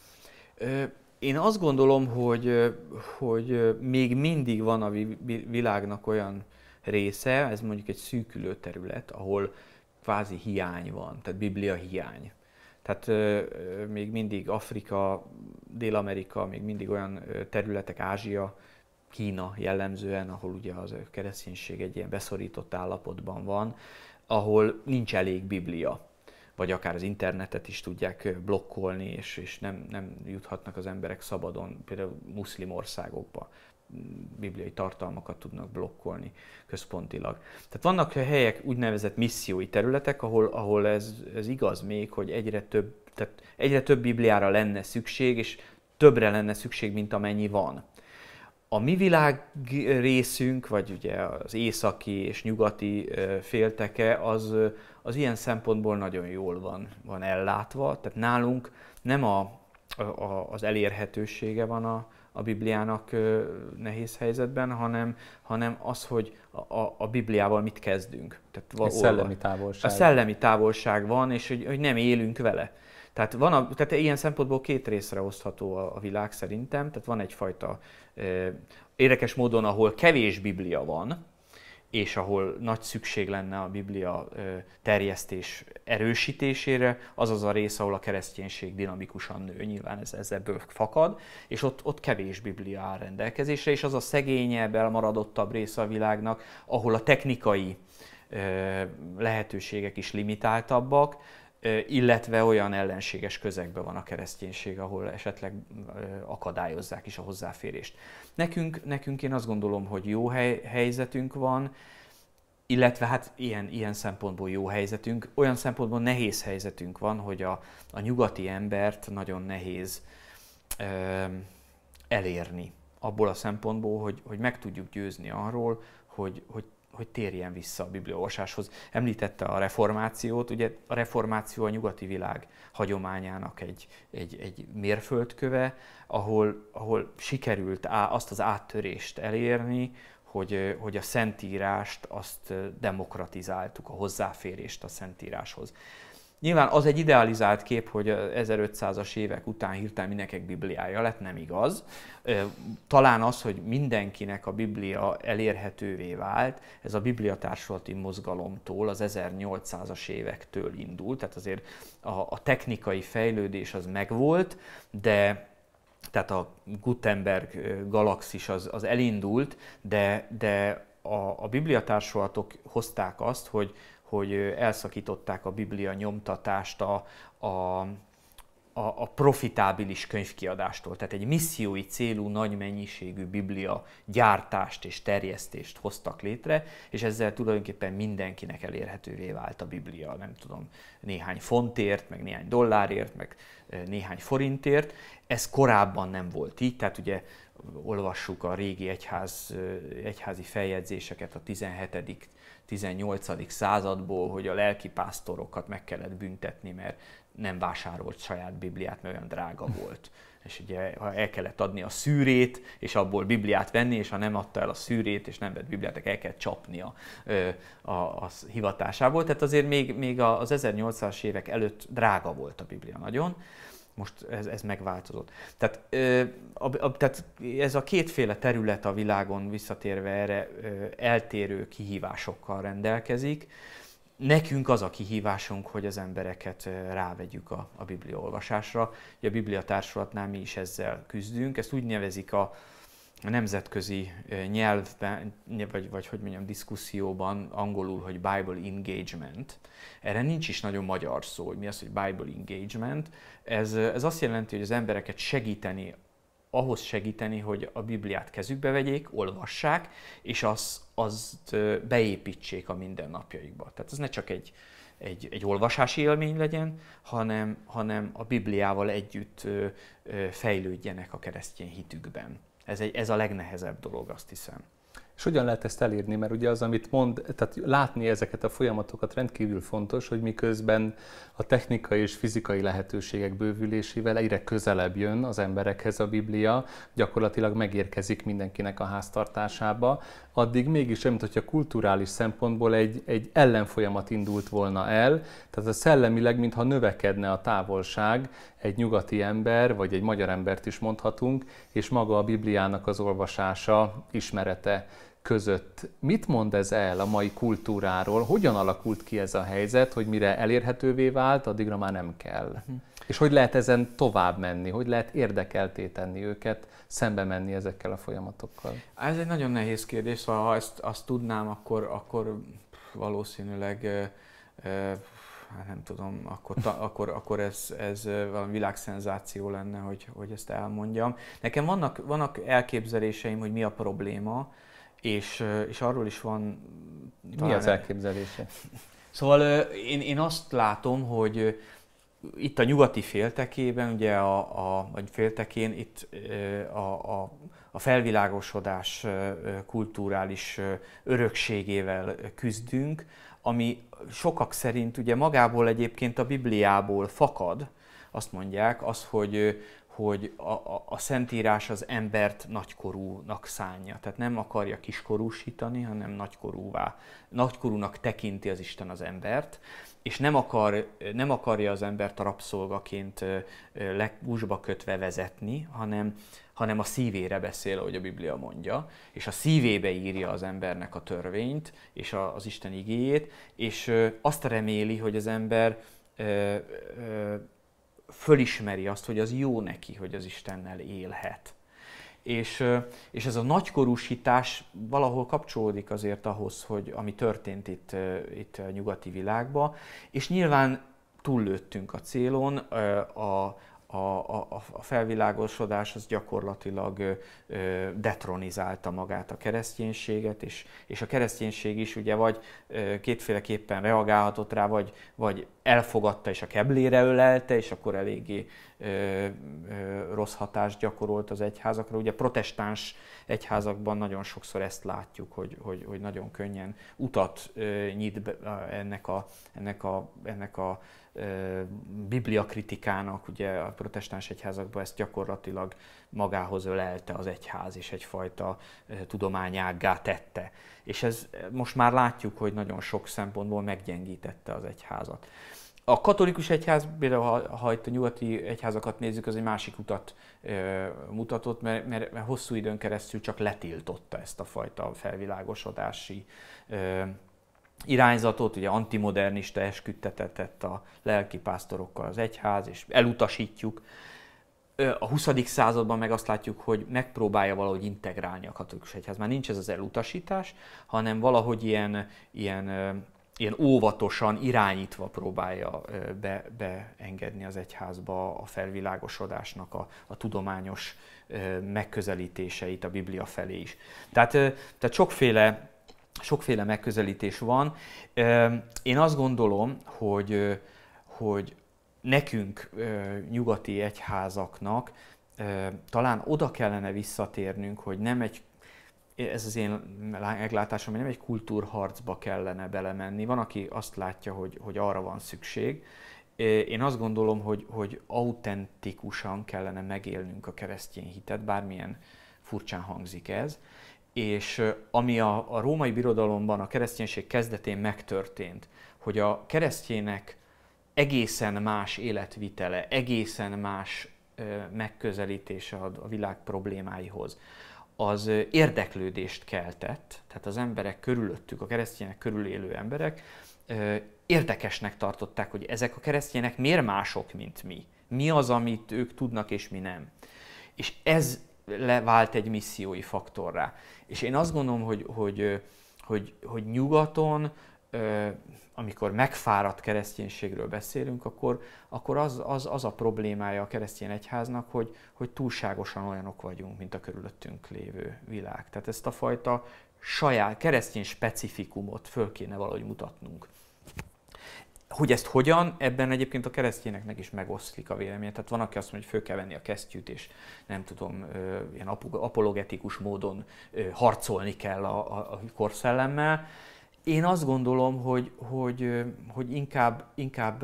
Speaker 1: Én azt gondolom, hogy, hogy még mindig van a világnak olyan része, ez mondjuk egy szűkülő terület, ahol kvázi hiány van, tehát biblia hiány. Tehát még mindig Afrika, Dél-Amerika, még mindig olyan területek, Ázsia, Kína jellemzően, ahol ugye az kereszténység egy ilyen beszorított állapotban van, ahol nincs elég biblia vagy akár az internetet is tudják blokkolni, és, és nem, nem juthatnak az emberek szabadon, például muszlim országokba mm, bibliai tartalmakat tudnak blokkolni központilag. Tehát vannak helyek, úgynevezett missziói területek, ahol, ahol ez, ez igaz még, hogy egyre több, tehát egyre több bibliára lenne szükség, és többre lenne szükség, mint amennyi van. A mi világ részünk, vagy ugye az északi és nyugati félteke, az, az ilyen szempontból nagyon jól van, van ellátva. Tehát nálunk nem a, a, az elérhetősége van a, a Bibliának nehéz helyzetben, hanem, hanem az, hogy a, a, Bibliával mit kezdünk. Tehát a szellemi távolság. A szellemi távolság van, és hogy, hogy nem élünk vele. Tehát, van a, tehát ilyen szempontból két részre osztható a, a világ szerintem, tehát van egyfajta Érdekes módon, ahol kevés Biblia van, és ahol nagy szükség lenne a Biblia terjesztés erősítésére, az az a rész, ahol a kereszténység dinamikusan nő, nyilván ez, ez ebből fakad, és ott, ott kevés Biblia áll rendelkezésre, és az a szegényebb, elmaradottabb része a világnak, ahol a technikai lehetőségek is limitáltabbak, illetve olyan ellenséges közegben van a kereszténység, ahol esetleg akadályozzák is a hozzáférést. Nekünk, nekünk én azt gondolom, hogy jó hely, helyzetünk van, illetve hát ilyen, ilyen szempontból jó helyzetünk, olyan szempontból nehéz helyzetünk van, hogy a, a nyugati embert nagyon nehéz ö, elérni abból a szempontból, hogy, hogy meg tudjuk győzni arról, hogy, hogy hogy térjen vissza a bibliaolvasáshoz. Említette a reformációt, ugye a reformáció a nyugati világ hagyományának egy, egy, egy mérföldköve, ahol, ahol sikerült á, azt az áttörést elérni, hogy, hogy a szentírást azt demokratizáltuk, a hozzáférést a szentíráshoz. Nyilván az egy idealizált kép, hogy 1500-as évek után hirtelen mindenkinek Bibliája lett, nem igaz. Talán az, hogy mindenkinek a Biblia elérhetővé vált, ez a Biblia társulati mozgalomtól, az 1800-as évektől indult, tehát azért a, a technikai fejlődés az megvolt, de tehát a Gutenberg galaxis az, az elindult, de, de a, a bibliatársulatok hozták azt, hogy, hogy elszakították a Biblia nyomtatást a, a, a, a profitábilis könyvkiadástól. Tehát egy missziói célú nagy mennyiségű biblia gyártást és terjesztést hoztak létre, és ezzel tulajdonképpen mindenkinek elérhetővé vált a biblia, nem tudom, néhány fontért, meg néhány dollárért, meg néhány forintért. Ez korábban nem volt így, tehát ugye olvassuk a régi egyház, egyházi feljegyzéseket a 17. 18. századból, hogy a lelki pásztorokat meg kellett büntetni, mert nem vásárolt saját Bibliát, mert olyan drága volt. És ugye ha el kellett adni a szűrét, és abból Bibliát venni, és ha nem adta el a szűrét, és nem vett Bibliát, el kell csapni a, a, a hivatásából. Tehát azért még, még az 1800-as évek előtt drága volt a Biblia nagyon most ez, ez megváltozott. Tehát, ö, a, a, tehát ez a kétféle terület a világon visszatérve erre ö, eltérő kihívásokkal rendelkezik. Nekünk az a kihívásunk, hogy az embereket rávegyük a, a Biblia olvasásra. Ugye a Biblia társulatnál mi is ezzel küzdünk. Ezt úgy nevezik a, a nemzetközi nyelvben, vagy, vagy hogy mondjam, diszkuszióban angolul, hogy Bible engagement. Erre nincs is nagyon magyar szó, hogy mi az, hogy Bible engagement. Ez, ez azt jelenti, hogy az embereket segíteni, ahhoz segíteni, hogy a Bibliát kezükbe vegyék, olvassák, és az, azt beépítsék a mindennapjaikba. Tehát ez ne csak egy, egy, egy olvasási élmény legyen, hanem, hanem a Bibliával együtt fejlődjenek a keresztény hitükben. Ez, egy, ez
Speaker 2: a legnehezebb dolog, azt hiszem. És hogyan lehet ezt elérni? Mert ugye az, amit mond, tehát látni ezeket a folyamatokat rendkívül fontos, hogy miközben a technikai és fizikai lehetőségek bővülésével egyre közelebb jön az emberekhez a Biblia, gyakorlatilag megérkezik mindenkinek a háztartásába, addig mégis, mint hogyha kulturális szempontból egy, egy ellenfolyamat indult volna el, tehát a szellemileg, mintha növekedne a távolság, egy nyugati ember, vagy egy magyar embert is mondhatunk, és maga a Bibliának az olvasása, ismerete között. Mit mond ez el a mai kultúráról? Hogyan alakult ki ez a helyzet, hogy mire elérhetővé vált, addigra már nem kell? Hm. És hogy lehet ezen tovább menni? Hogy lehet érdekelté tenni őket, szembe menni ezekkel a folyamatokkal?
Speaker 1: Ez egy nagyon nehéz kérdés, szóval ha ezt, azt tudnám, akkor, akkor valószínűleg hát nem tudom, akkor, ta, akkor, akkor ez, ez valami világszenzáció lenne, hogy, hogy ezt elmondjam. Nekem vannak, vannak elképzeléseim, hogy mi a probléma, és, és arról is van... Mi az elképzelése? <laughs> Szóval én, én azt látom, hogy itt a nyugati féltekében, ugye a, a vagy féltekén itt a, a, a felvilágosodás kulturális örökségével küzdünk, ami sokak szerint ugye magából egyébként a Bibliából fakad, azt mondják, az, hogy, hogy a, a, a szentírás az embert nagykorúnak szánja. Tehát nem akarja kiskorúsítani, hanem nagykorúvá, nagykorúnak tekinti az Isten az embert, és nem, akar, nem akarja az embert a rabszolgaként legúzsba kötve vezetni, hanem, hanem a szívére beszél, ahogy a Biblia mondja, és a szívébe írja az embernek a törvényt, és a, az Isten igéjét, és azt reméli, hogy az ember ö, ö, fölismeri azt, hogy az jó neki, hogy az Istennel élhet. És, és ez a nagykorúsítás valahol kapcsolódik azért ahhoz, hogy ami történt itt, itt a nyugati világban, és nyilván túllőttünk a célon, a, a, a, a felvilágosodás az gyakorlatilag detronizálta magát a kereszténységet, és, és a kereszténység is ugye vagy kétféleképpen reagálhatott rá, vagy, vagy elfogadta és a keblére ölelte, és akkor eléggé ö, ö, rossz hatást gyakorolt az egyházakra. Ugye protestáns egyházakban nagyon sokszor ezt látjuk, hogy, hogy, hogy nagyon könnyen utat ö, nyit be, ennek a, ennek a, ennek a bibliakritikának, ugye a protestáns egyházakban ezt gyakorlatilag magához ölelte az egyház, és egyfajta tudományággá tette. És ez most már látjuk, hogy nagyon sok szempontból meggyengítette az egyházat. A katolikus egyház, például ha, itt a nyugati egyházakat nézzük, az egy másik utat ö, mutatott, mert, mert, mert hosszú időn keresztül csak letiltotta ezt a fajta felvilágosodási ö, irányzatot, ugye antimodernista esküdtetetett a lelkipásztorokkal az egyház, és elutasítjuk. A 20. században meg azt látjuk, hogy megpróbálja valahogy integrálni a katolikus egyház. Már nincs ez az elutasítás, hanem valahogy ilyen, ilyen, ilyen óvatosan irányítva próbálja be, beengedni az egyházba a felvilágosodásnak a, a tudományos megközelítéseit a Biblia felé is. Tehát, tehát sokféle sokféle megközelítés van. Én azt gondolom, hogy, hogy nekünk, nyugati egyházaknak talán oda kellene visszatérnünk, hogy nem egy ez az én meglátásom, hogy nem egy kultúrharcba kellene belemenni. Van, aki azt látja, hogy, hogy arra van szükség. Én azt gondolom, hogy, hogy autentikusan kellene megélnünk a keresztény hitet, bármilyen furcsán hangzik ez és ami a, a római birodalomban a kereszténység kezdetén megtörtént, hogy a keresztjének egészen más életvitele, egészen más megközelítése a világ problémáihoz, az érdeklődést keltett, tehát az emberek körülöttük, a keresztények körül élő emberek érdekesnek tartották, hogy ezek a keresztények miért mások, mint mi. Mi az, amit ők tudnak, és mi nem. És ez levált egy missziói faktorrá. És én azt gondolom, hogy, hogy, hogy, hogy nyugaton, amikor megfáradt kereszténységről beszélünk, akkor, akkor az, az, az a problémája a keresztény egyháznak, hogy, hogy túlságosan olyanok vagyunk, mint a körülöttünk lévő világ. Tehát ezt a fajta saját keresztény specifikumot föl kéne valahogy mutatnunk hogy ezt hogyan, ebben egyébként a keresztényeknek is megoszlik a véleménye. Tehát van, aki azt mondja, hogy föl kell venni a kesztyűt, és nem tudom, ilyen apologetikus módon harcolni kell a, a, a korszellemmel. Én azt gondolom, hogy, hogy, hogy inkább, inkább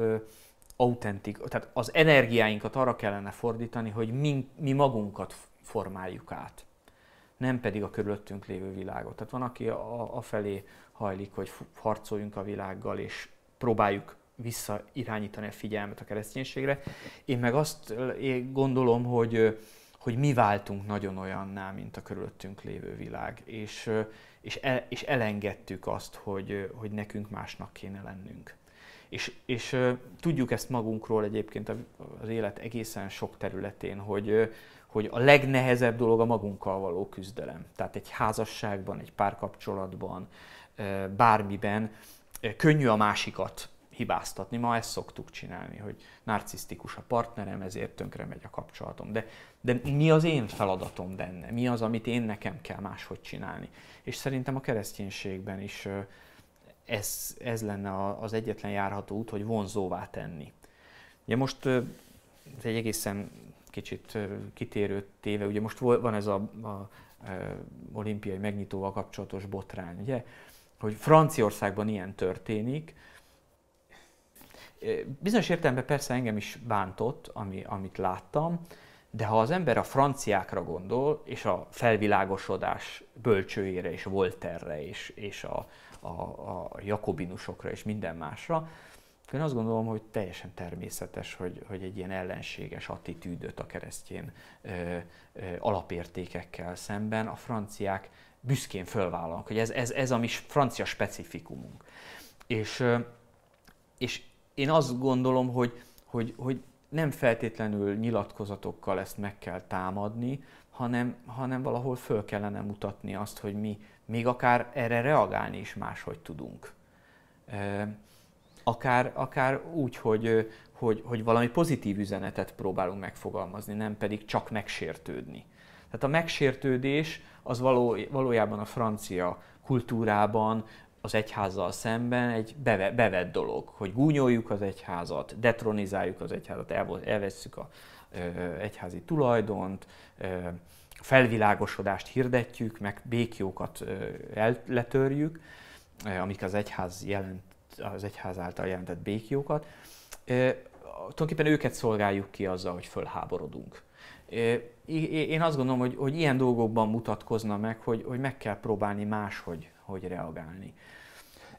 Speaker 1: autentik, tehát az energiáinkat arra kellene fordítani, hogy mi, mi magunkat formáljuk át, nem pedig a körülöttünk lévő világot. Tehát van, aki afelé hajlik, hogy harcoljunk a világgal, és próbáljuk visszairányítani a figyelmet a kereszténységre. Én meg azt gondolom, hogy, hogy mi váltunk nagyon olyanná, mint a körülöttünk lévő világ, és, és, el, és elengedtük azt, hogy, hogy nekünk másnak kéne lennünk. És, és tudjuk ezt magunkról egyébként az élet egészen sok területén, hogy, hogy a legnehezebb dolog a magunkkal való küzdelem. Tehát egy házasságban, egy párkapcsolatban, bármiben könnyű a másikat hibáztatni. Ma ezt szoktuk csinálni, hogy narcisztikus a partnerem, ezért tönkre megy a kapcsolatom. De, de mi az én feladatom benne? Mi az, amit én nekem kell máshogy csinálni? És szerintem a kereszténységben is ez, ez lenne az egyetlen járható út, hogy vonzóvá tenni. Ugye most ez egy egészen kicsit kitérő téve, ugye most van ez a, a, a olimpiai megnyitóval kapcsolatos botrány, ugye? hogy Franciaországban ilyen történik. Bizonyos értelemben persze engem is bántott, ami, amit láttam, de ha az ember a franciákra gondol, és a felvilágosodás bölcsőjére, és Volterre, és, és a, a, a jakobinusokra, és minden másra, én azt gondolom, hogy teljesen természetes, hogy, hogy egy ilyen ellenséges attitűdöt a keresztjén ö, ö, alapértékekkel szemben a franciák büszkén fölvállalnak, hogy ez, ez, ez a mi francia specifikumunk. És, ö, és én azt gondolom, hogy, hogy, hogy nem feltétlenül nyilatkozatokkal ezt meg kell támadni, hanem, hanem valahol föl kellene mutatni azt, hogy mi még akár erre reagálni is máshogy tudunk. Ö, akár, akár úgy, hogy, hogy, hogy valami pozitív üzenetet próbálunk megfogalmazni, nem pedig csak megsértődni. Tehát a megsértődés az való, valójában a francia kultúrában az egyházzal szemben egy beve, bevett dolog, hogy gúnyoljuk az egyházat, detronizáljuk az egyházat, elvesszük a ö, egyházi tulajdont, ö, felvilágosodást hirdetjük, meg békjókat ö, el, letörjük, ö, amik az egyház jelent az egyház által jelentett békjókat, tulajdonképpen őket szolgáljuk ki azzal, hogy fölháborodunk. Én azt gondolom, hogy, hogy ilyen dolgokban mutatkozna meg, hogy, hogy meg kell próbálni máshogy hogy reagálni.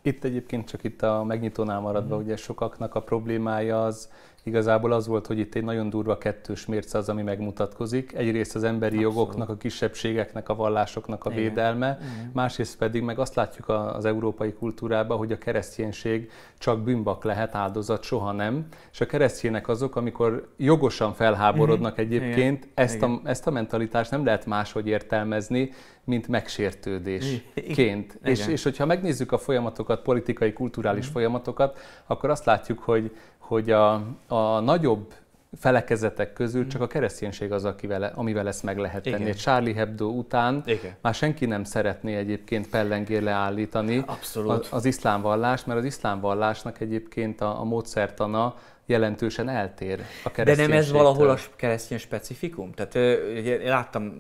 Speaker 2: Itt egyébként csak itt a megnyitónál maradva, mm. ugye sokaknak a problémája az, Igazából az volt, hogy itt egy nagyon durva kettős mérce az, ami megmutatkozik. Egyrészt az emberi Abszolút. jogoknak, a kisebbségeknek, a vallásoknak a Igen. védelme, Igen. másrészt pedig meg azt látjuk az európai kultúrában, hogy a kereszténység csak bűnbak lehet, áldozat soha nem. És a keresztények azok, amikor jogosan felháborodnak mhm. Igen. egyébként, Igen. Ezt, A, ezt a mentalitást nem lehet máshogy értelmezni, mint megsértődésként. És, és hogyha megnézzük a folyamatokat, politikai, kulturális Igen. Mhm. folyamatokat, akkor azt látjuk, hogy hogy a, a nagyobb felekezetek közül csak a kereszténység az, aki vele, amivel ezt meg lehet tenni. Igen. Charlie Hebdo után Igen. már senki nem szeretné egyébként pellengére állítani Abszolút. az iszlámvallást, mert az iszlámvallásnak egyébként a, a módszertana jelentősen eltér a De nem ez valahol a keresztény specifikum? Tehát
Speaker 1: ugye, láttam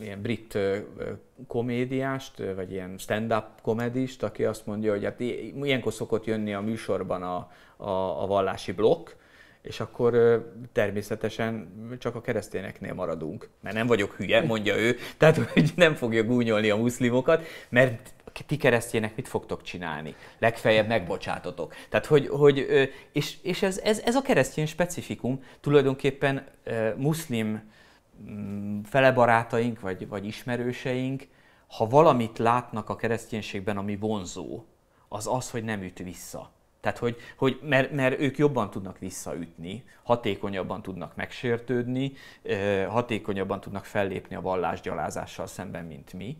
Speaker 1: ilyen brit komédiást, vagy ilyen stand-up komedist, aki azt mondja, hogy hát ilyenkor szokott jönni a műsorban a, a, a vallási blokk, és akkor természetesen csak a keresztényeknél maradunk. Mert nem vagyok hülye, mondja ő, tehát hogy nem fogja gúnyolni a muszlimokat, mert ti keresztények mit fogtok csinálni? Legfeljebb megbocsátotok. Tehát, hogy, hogy és, és ez, ez, ez a keresztény specifikum tulajdonképpen muszlim mm, felebarátaink vagy, vagy ismerőseink, ha valamit látnak a kereszténységben, ami vonzó, az az, hogy nem üt vissza tehát, hogy, hogy mert, mert ők jobban tudnak visszaütni, hatékonyabban tudnak megsértődni, hatékonyabban tudnak fellépni a vallásgyalázással szemben, mint mi.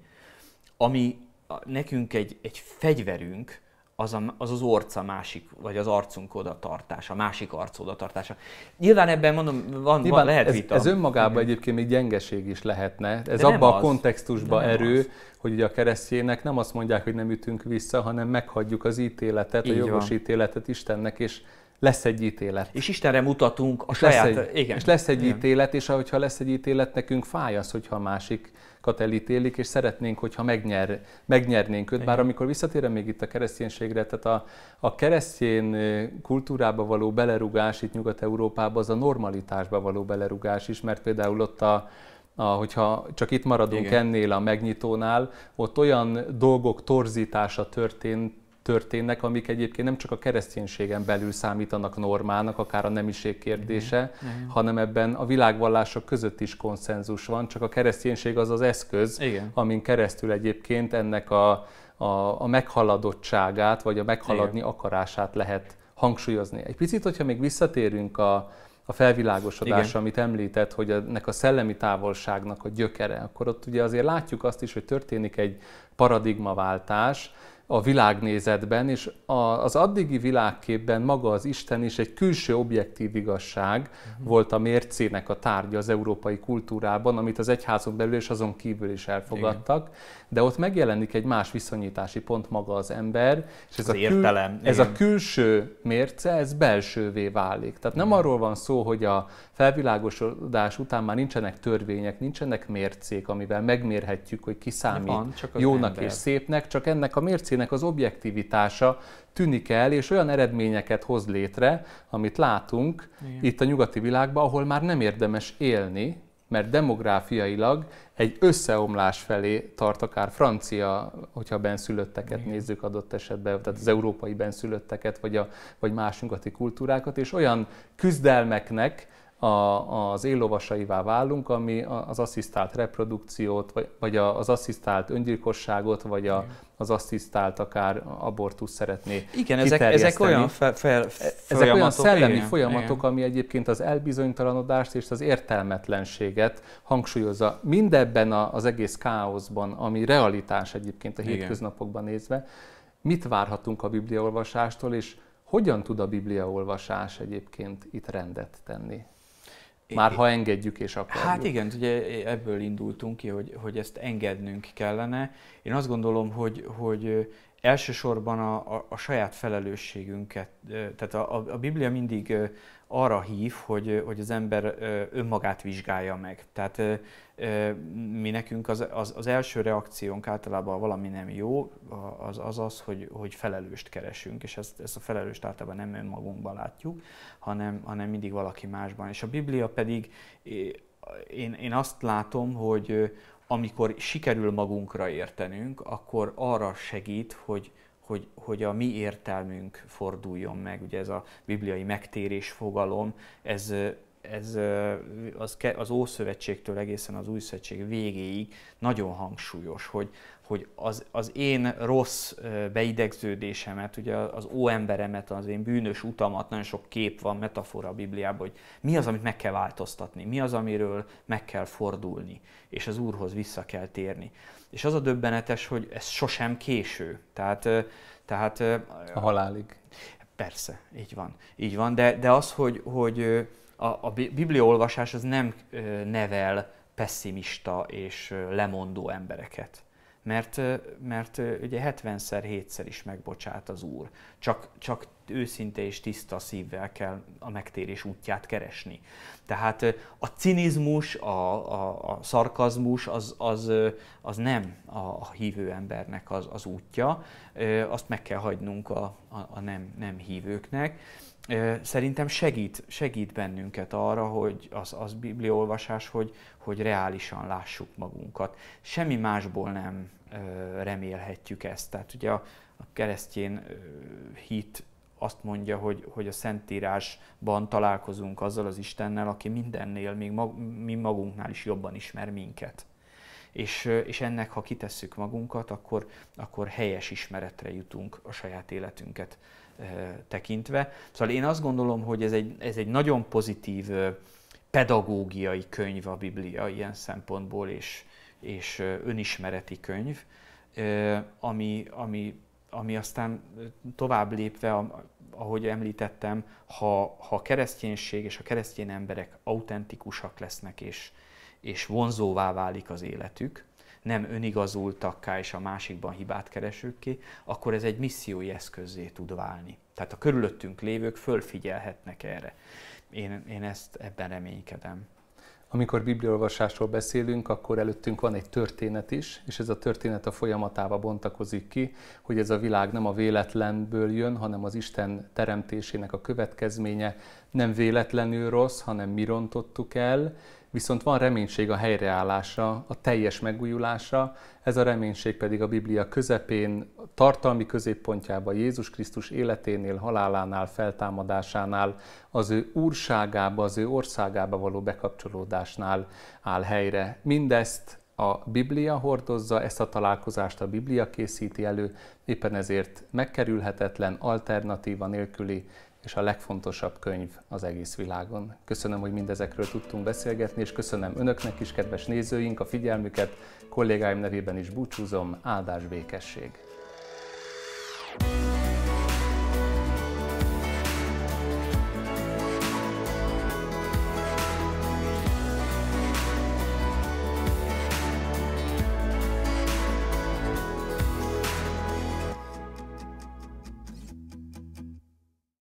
Speaker 1: Ami nekünk egy, egy fegyverünk, az, a, az az orca
Speaker 2: másik, vagy az arcunk oda tartása, másik arc oda tartása.
Speaker 1: Nyilván ebben mondom, van, Nyilván van lehet ez, vita. Ez önmagában Igen.
Speaker 2: egyébként még gyengeség is lehetne. Ez abban a kontextusban erő, az. hogy ugye a keresztjének nem azt mondják, hogy nem ütünk vissza, hanem meghagyjuk az ítéletet, Így a jogos van. ítéletet Istennek, és lesz egy ítélet. És Istenre mutatunk a és saját... Lesz egy, igen. És lesz egy igen. ítélet, és ahogyha lesz egy ítélet, nekünk fáj az, hogyha a másik kat elítélik, és szeretnénk, hogyha megnyer, megnyernénk őt. Igen. Bár amikor visszatérem még itt a kereszténységre, tehát a, a keresztjén kultúrába való belerugás itt Nyugat-Európában az a normalitásba való belerugás is, mert például ott a, Ah, hogyha csak itt maradunk Igen. ennél a megnyitónál, ott olyan dolgok torzítása történt, történnek, amik egyébként nem csak a kereszténységen belül számítanak normának, akár a nemiség kérdése, Igen. Mhm. Mhm. hanem ebben a világvallások között is konszenzus van, csak a kereszténység az az eszköz, Igen. amin keresztül egyébként ennek a, a, a meghaladottságát, vagy a meghaladni Igen. akarását lehet hangsúlyozni. Egy picit, hogyha még visszatérünk a, a felvilágosodás, Igen. amit említett, hogy ennek a szellemi távolságnak a gyökere, akkor ott ugye azért látjuk azt is, hogy történik egy paradigmaváltás, a világnézetben, és az addigi világképben maga az Isten is egy külső objektív igazság uh-huh. volt a mércének a tárgya az európai kultúrában, amit az egyházon belül és azon kívül is elfogadtak, Igen. de ott megjelenik egy más viszonyítási pont maga az ember, és ez, az a, értelem. Kül, ez a külső mérce, ez belsővé válik. Tehát nem uh-huh. arról van szó, hogy a felvilágosodás után már nincsenek törvények, nincsenek mércék, amivel megmérhetjük, hogy ki számít Van, csak jónak ember. és szépnek, csak ennek a mércének az objektivitása tűnik el, és olyan eredményeket hoz létre, amit látunk Igen. itt a nyugati világban, ahol már nem érdemes élni, mert demográfiailag egy összeomlás felé tart akár francia, hogyha benszülötteket Igen. nézzük adott esetben, tehát az európai benszülötteket, vagy, a, vagy más nyugati kultúrákat, és olyan küzdelmeknek, a, az éllovasaivá válunk, ami az asszisztált reprodukciót, vagy, vagy az asszisztált öngyilkosságot, vagy a, az asszisztált akár abortusz szeretné Igen, ezek, ezek olyan fe, fe, e, Ezek olyan szellemi igen, folyamatok, igen. ami egyébként az elbizonytalanodást és az értelmetlenséget hangsúlyozza. Mindebben a, az egész káoszban, ami realitás egyébként a hétköznapokban nézve, mit várhatunk a bibliaolvasástól, és hogyan tud a bibliaolvasás egyébként itt rendet tenni? Már ha engedjük és akarjuk. Hát igen,
Speaker 1: ugye ebből indultunk ki, hogy, hogy ezt engednünk kellene. Én azt gondolom, hogy, hogy elsősorban a, a, a saját felelősségünket, tehát a, a, a Biblia mindig arra hív, hogy, hogy az ember önmagát vizsgálja meg. Tehát mi nekünk az, az, az első reakciónk általában valami nem jó, az az, az hogy, hogy felelőst keresünk, és ezt, ezt a felelőst általában nem önmagunkban látjuk, hanem, hanem mindig valaki másban. És a Biblia pedig, én, én azt látom, hogy amikor sikerül magunkra értenünk, akkor arra segít, hogy, hogy, hogy a mi értelmünk forduljon meg. Ugye ez a bibliai megtérés fogalom, ez ez az, az Ószövetségtől egészen az Új Szövetség végéig nagyon hangsúlyos, hogy, hogy az, az én rossz beidegződésemet, ugye az óemberemet, az én bűnös utamat, nagyon sok kép van, metafora a Bibliában, hogy mi az, amit meg kell változtatni, mi az, amiről meg kell fordulni, és az Úrhoz vissza kell térni. És az a döbbenetes, hogy ez sosem késő. Tehát, tehát a halálig. Persze, így van. Így van, de, de az, hogy, hogy a, a bibliaolvasás az nem nevel pessimista és lemondó embereket. Mert, mert ugye 70-szer, 7-szer is megbocsát az Úr. Csak, csak őszinte és tiszta szívvel kell a megtérés útját keresni. Tehát a cinizmus, a, a, a szarkazmus az, az, az nem a hívő embernek az, az útja, azt meg kell hagynunk a, a, a nem, nem hívőknek szerintem segít, segít bennünket arra, hogy az, az bibliaolvasás, hogy, hogy reálisan lássuk magunkat. Semmi másból nem remélhetjük ezt. Tehát ugye a, a keresztjén hit azt mondja, hogy, hogy a Szentírásban találkozunk azzal az Istennel, aki mindennél, még mag, mi magunknál is jobban ismer minket. És, és ennek, ha kitesszük magunkat, akkor, akkor helyes ismeretre jutunk a saját életünket tekintve. Szóval én azt gondolom, hogy ez egy, ez egy nagyon pozitív pedagógiai könyv a Biblia ilyen szempontból, és, és önismereti könyv, ami, ami, ami aztán tovább lépve, ahogy említettem, ha, ha a kereszténység és a keresztény emberek autentikusak lesznek, és, és vonzóvá válik az életük, nem önigazultakká és a másikban hibát keresőkké, akkor ez egy missziói eszközé tud válni. Tehát a körülöttünk lévők fölfigyelhetnek erre. Én, én ezt ebben reménykedem.
Speaker 2: Amikor bibliolvasásról beszélünk, akkor előttünk van egy történet is, és ez a történet a folyamatába bontakozik ki, hogy ez a világ nem a véletlenből jön, hanem az Isten teremtésének a következménye nem véletlenül rossz, hanem mi rontottuk el, viszont van reménység a helyreállásra, a teljes megújulásra, ez a reménység pedig a Biblia közepén, tartalmi középpontjában Jézus Krisztus életénél, halálánál, feltámadásánál, az ő úrságába, az ő országába való bekapcsolódásnál áll helyre. Mindezt a Biblia hordozza, ezt a találkozást a Biblia készíti elő, éppen ezért megkerülhetetlen, alternatíva nélküli és a legfontosabb könyv az egész világon. Köszönöm, hogy mindezekről tudtunk beszélgetni, és köszönöm önöknek is, kedves nézőink, a figyelmüket. Kollégáim nevében is búcsúzom, áldás békesség! thank you